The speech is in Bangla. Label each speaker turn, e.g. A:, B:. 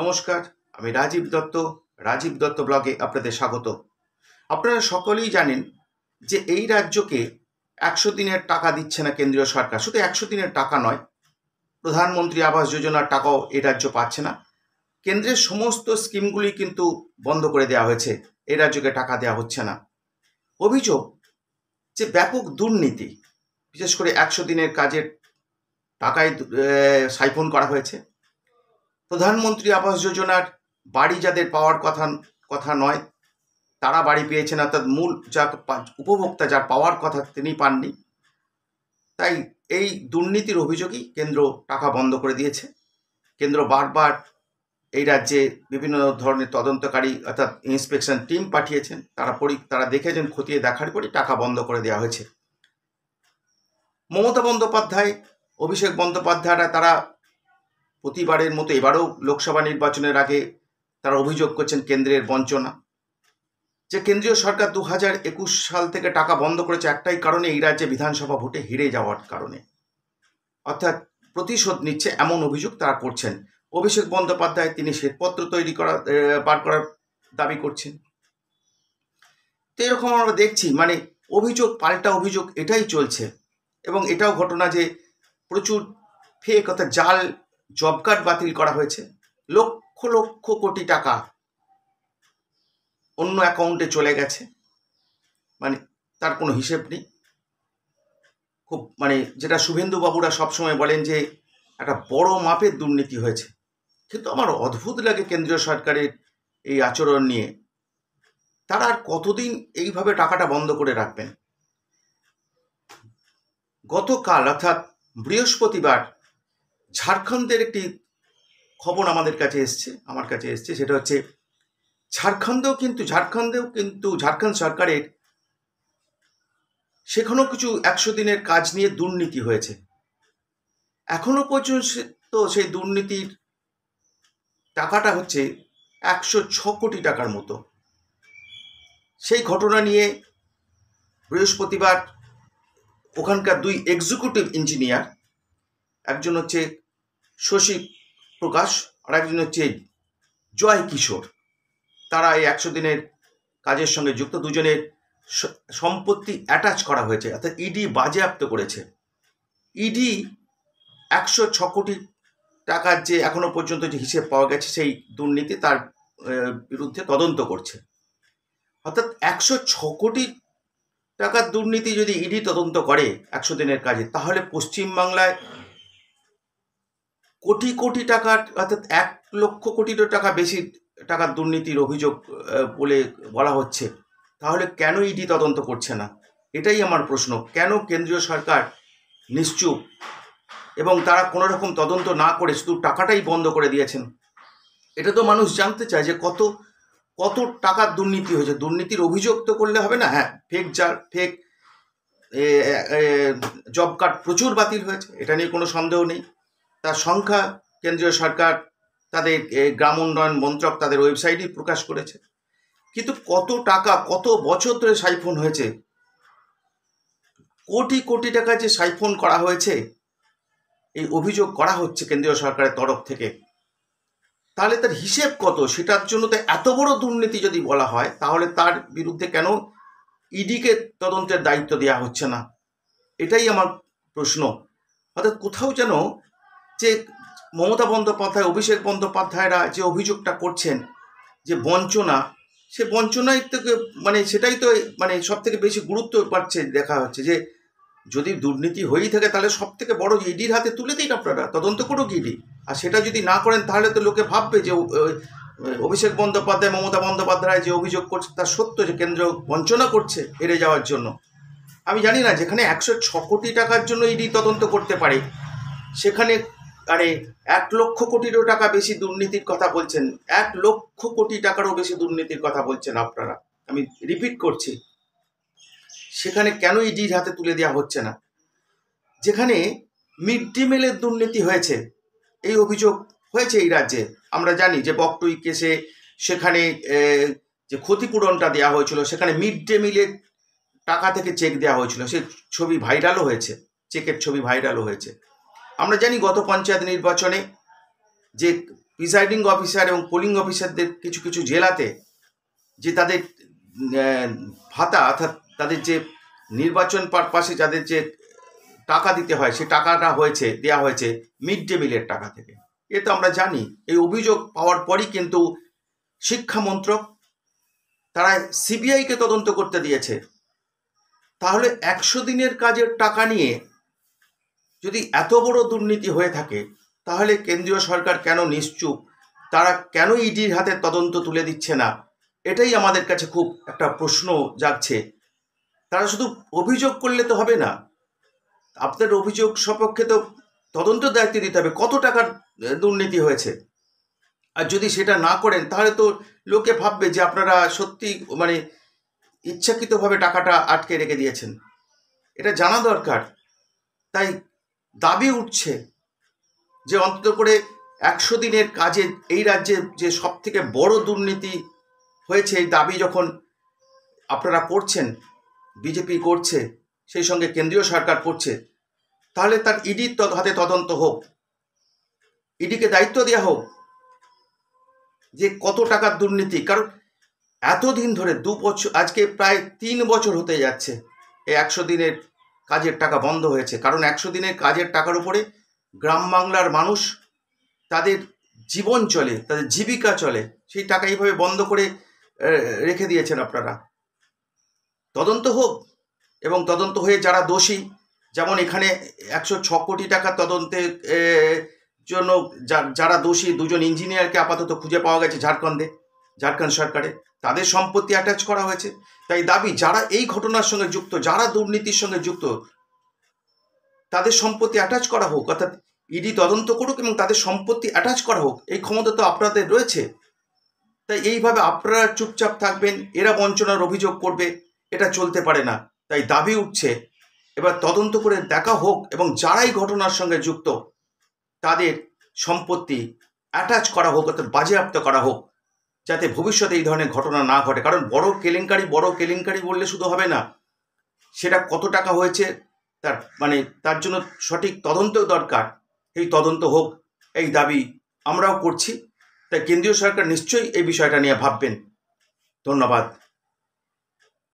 A: নমস্কার আমি রাজীব দত্ত রাজীব দত্ত ব্লগে আপনাদের স্বাগত আপনারা সকলেই জানেন যে এই রাজ্যকে একশো দিনের টাকা দিচ্ছে না কেন্দ্রীয় সরকার শুধু একশো দিনের টাকা নয় প্রধানমন্ত্রী আবাস যোজনার টাকাও এই রাজ্য পাচ্ছে না কেন্দ্রের সমস্ত স্কিমগুলি কিন্তু বন্ধ করে দেওয়া হয়েছে এই রাজ্যকে টাকা দেওয়া হচ্ছে না অভিযোগ যে ব্যাপক দুর্নীতি বিশেষ করে একশো দিনের কাজের টাকায় সাইফোন করা হয়েছে প্রধানমন্ত্রী আবাস যোজনার বাড়ি যাদের পাওয়ার কথা কথা নয় তারা বাড়ি পেয়েছেন অর্থাৎ মূল যা উপভোক্তা যার পাওয়ার কথা তিনি পাননি তাই এই দুর্নীতির অভিযোগই কেন্দ্র টাকা বন্ধ করে দিয়েছে কেন্দ্র বারবার এই রাজ্যে বিভিন্ন ধরনের তদন্তকারী অর্থাৎ ইন্সপেকশন টিম পাঠিয়েছেন তারা পরি তারা দেখেছেন খতিয়ে দেখার পরই টাকা বন্ধ করে দেওয়া হয়েছে মমতা বন্দ্যোপাধ্যায় অভিষেক বন্দ্যোপাধ্যায়রা তারা প্রতিবারের মতো এবারও লোকসভা নির্বাচনের আগে তারা অভিযোগ করছেন কেন্দ্রের বঞ্চনা যে কেন্দ্রীয় সরকার দু হাজার একুশ সাল থেকে টাকা বন্ধ করেছে একটাই কারণে এই রাজ্যে বিধানসভা ভোটে হেরে যাওয়ার কারণে অর্থাৎ প্রতিশোধ নিচ্ছে এমন অভিযোগ তারা করছেন অভিষেক বন্দ্যোপাধ্যায় তিনি শ্বেতপত্র তৈরি করা বার করার দাবি করছেন তো এরকম আমরা দেখছি মানে অভিযোগ পাল্টা অভিযোগ এটাই চলছে এবং এটাও ঘটনা যে প্রচুর ফেক অর্থাৎ জাল জব কার্ড বাতিল করা হয়েছে লক্ষ লক্ষ কোটি টাকা অন্য অ্যাকাউন্টে চলে গেছে মানে তার কোনো হিসেব নেই খুব মানে যেটা শুভেন্দুবাবুরা সবসময় বলেন যে একটা বড় মাপের দুর্নীতি হয়েছে কিন্তু আমার অদ্ভুত লাগে কেন্দ্রীয় সরকারের এই আচরণ নিয়ে তারা আর কতদিন এইভাবে টাকাটা বন্ধ করে রাখবেন গতকাল অর্থাৎ বৃহস্পতিবার ঝাড়খণ্ডের একটি খবর আমাদের কাছে এসছে আমার কাছে এসছে সেটা হচ্ছে ঝাড়খণ্ডেও কিন্তু ঝাড়খণ্ডেও কিন্তু ঝাড়খণ্ড সরকারের সেখানেও কিছু একশো দিনের কাজ নিয়ে দুর্নীতি হয়েছে এখনো পর্যন্ত সেই দুর্নীতির টাকাটা হচ্ছে একশো ছ কোটি টাকার মতো সেই ঘটনা নিয়ে বৃহস্পতিবার ওখানকার দুই এক্সিকিউটিভ ইঞ্জিনিয়ার একজন হচ্ছে শশী প্রকাশ আর একজন হচ্ছে জয় কিশোর তারা এই একশো দিনের কাজের সঙ্গে যুক্ত দুজনের সম্পত্তি অ্যাটাচ করা হয়েছে অর্থাৎ ইডি e বাজেয়াপ্ত করেছে ইডি e একশো ছ কোটি টাকার যে এখনো পর্যন্ত যে হিসেব পাওয়া গেছে সেই দুর্নীতি তার বিরুদ্ধে তদন্ত করছে অর্থাৎ একশো ছ কোটি টাকার দুর্নীতি যদি ইডি e তদন্ত করে একশো দিনের কাজে তাহলে পশ্চিমবাংলায় কোটি কোটি টাকার অর্থাৎ এক লক্ষ কোটি টাকা বেশি টাকার দুর্নীতির অভিযোগ বলে বলা হচ্ছে তাহলে কেন ইডি তদন্ত করছে না এটাই আমার প্রশ্ন কেন কেন্দ্রীয় সরকার নিশ্চুপ এবং তারা কোনো রকম তদন্ত না করে শুধু টাকাটাই বন্ধ করে দিয়েছেন এটা তো মানুষ জানতে চায় যে কত কত টাকার দুর্নীতি হয়েছে দুর্নীতির অভিযোগ তো করলে হবে না হ্যাঁ ফেক যার ফেক জব কার্ড প্রচুর বাতিল হয়েছে এটা নিয়ে কোনো সন্দেহ নেই তার সংখ্যা কেন্দ্রীয় সরকার তাদের গ্রাম উন্নয়ন মন্ত্রক তাদের ওয়েবসাইটেই প্রকাশ করেছে কিন্তু কত টাকা কত বছর ধরে সাইফোন হয়েছে কোটি কোটি টাকা যে সাইফোন করা হয়েছে এই অভিযোগ করা হচ্ছে কেন্দ্রীয় সরকারের তরফ থেকে তাহলে তার হিসেব কত সেটার জন্য তো এত বড় দুর্নীতি যদি বলা হয় তাহলে তার বিরুদ্ধে কেন ইডিকে e তদন্তের দায়িত্ব দেওয়া হচ্ছে না এটাই আমার প্রশ্ন অর্থাৎ কোথাও যেন যে মমতা বন্দ্যোপাধ্যায় অভিষেক বন্দ্যোপাধ্যায়রা যে অভিযোগটা করছেন যে বঞ্চনা সে বঞ্চনাই থেকে মানে সেটাই তো মানে সব থেকে বেশি গুরুত্ব পাচ্ছে দেখা হচ্ছে যে যদি দুর্নীতি হয়েই থাকে তাহলে সব থেকে বড় ইডির হাতে তুলে দিন আপনারা তদন্ত করুক ইডি আর সেটা যদি না করেন তাহলে তো লোকে ভাববে যে অভিষেক বন্দ্যোপাধ্যায় মমতা বন্দ্যোপাধ্যায় যে অভিযোগ করছে তার সত্য যে কেন্দ্র বঞ্চনা করছে হেরে যাওয়ার জন্য আমি জানি না যেখানে একশো ছ কোটি টাকার জন্য ইডি তদন্ত করতে পারে সেখানে মানে এক লক্ষ কোটিরও টাকা বেশি দুর্নীতির কথা বলছেন এক লক্ষ কোটি টাকারও বেশি দুর্নীতির কথা বলছেন আপনারা আমি রিপিট করছি সেখানে কেন ইডির e হাতে তুলে দেওয়া হচ্ছে না যেখানে মিড ডে মিলের দুর্নীতি হয়েছে এই অভিযোগ হয়েছে এই রাজ্যে আমরা জানি যে বকটুই কেসে সেখানে যে ক্ষতিপূরণটা দেওয়া হয়েছিল সেখানে মিড ডে মিলের টাকা থেকে চেক দেওয়া হয়েছিল সে ছবি ভাইরালও হয়েছে চেকের ছবি ভাইরালও হয়েছে আমরা জানি গত পঞ্চায়েত নির্বাচনে যে প্রিসাইডিং অফিসার এবং পোলিং অফিসারদের কিছু কিছু জেলাতে যে তাদের ভাতা অর্থাৎ তাদের যে নির্বাচন পারপাসে যাদের যে টাকা দিতে হয় সে টাকাটা হয়েছে দেওয়া হয়েছে মিড ডে মিলের টাকা থেকে এ তো আমরা জানি এই অভিযোগ পাওয়ার পরই কিন্তু শিক্ষামন্ত্রক তারা সিবিআইকে তদন্ত করতে দিয়েছে তাহলে একশো দিনের কাজের টাকা নিয়ে যদি এত বড় দুর্নীতি হয়ে থাকে তাহলে কেন্দ্রীয় সরকার কেন নিশ্চুপ তারা কেন ইডির হাতে তদন্ত তুলে দিচ্ছে না এটাই আমাদের কাছে খুব একটা প্রশ্ন জাগছে তারা শুধু অভিযোগ করলে তো হবে না আপনার অভিযোগ সপক্ষে তো তদন্ত দায়িত্ব দিতে হবে কত টাকার দুর্নীতি হয়েছে আর যদি সেটা না করেন তাহলে তো লোকে ভাববে যে আপনারা সত্যি মানে ইচ্ছাকৃতভাবে টাকাটা আটকে রেখে দিয়েছেন এটা জানা দরকার তাই দাবি উঠছে যে অন্তত করে একশো দিনের কাজে এই রাজ্যে যে সব থেকে বড় দুর্নীতি হয়েছে এই দাবি যখন আপনারা করছেন বিজেপি করছে সেই সঙ্গে কেন্দ্রীয় সরকার করছে তাহলে তার ইডির হাতে তদন্ত হোক ইডিকে দায়িত্ব দেওয়া হোক যে কত টাকার দুর্নীতি কারণ এতদিন ধরে দু বছর আজকে প্রায় তিন বছর হতে যাচ্ছে এই একশো দিনের কাজের টাকা বন্ধ হয়েছে কারণ একশো দিনের কাজের টাকার উপরে গ্রাম বাংলার মানুষ তাদের জীবন চলে তাদের জীবিকা চলে সেই টাকা এইভাবে বন্ধ করে রেখে দিয়েছেন আপনারা তদন্ত হোক এবং তদন্ত হয়ে যারা দোষী যেমন এখানে একশো ছ কোটি টাকা তদন্তে জন্য যারা দোষী দুজন ইঞ্জিনিয়ারকে আপাতত খুঁজে পাওয়া গেছে ঝাড়খণ্ডে ঝাড়খণ্ড সরকারে তাদের সম্পত্তি অ্যাটাচ করা হয়েছে তাই দাবি যারা এই ঘটনার সঙ্গে যুক্ত যারা দুর্নীতির সঙ্গে যুক্ত তাদের সম্পত্তি অ্যাটাচ করা হোক অর্থাৎ ইডি e তদন্ত করুক এবং তাদের সম্পত্তি অ্যাটাচ করা হোক এই ক্ষমতা তো আপনাদের রয়েছে তাই এইভাবে আপনারা চুপচাপ থাকবেন এরা বঞ্চনার অভিযোগ করবে এটা চলতে পারে না তাই দাবি উঠছে এবার তদন্ত করে দেখা হোক এবং যারাই ঘটনার সঙ্গে যুক্ত তাদের সম্পত্তি অ্যাটাচ করা হোক অর্থাৎ বাজেয়াপ্ত করা হোক যাতে ভবিষ্যতে এই ধরনের ঘটনা না ঘটে কারণ বড় কেলেঙ্কারি বড় কেলেঙ্কারি বললে শুধু হবে না সেটা কত টাকা হয়েছে তার মানে তার জন্য সঠিক তদন্তও দরকার এই তদন্ত হোক এই দাবি আমরাও করছি তাই কেন্দ্রীয় সরকার নিশ্চয়ই এই বিষয়টা নিয়ে ভাববেন ধন্যবাদ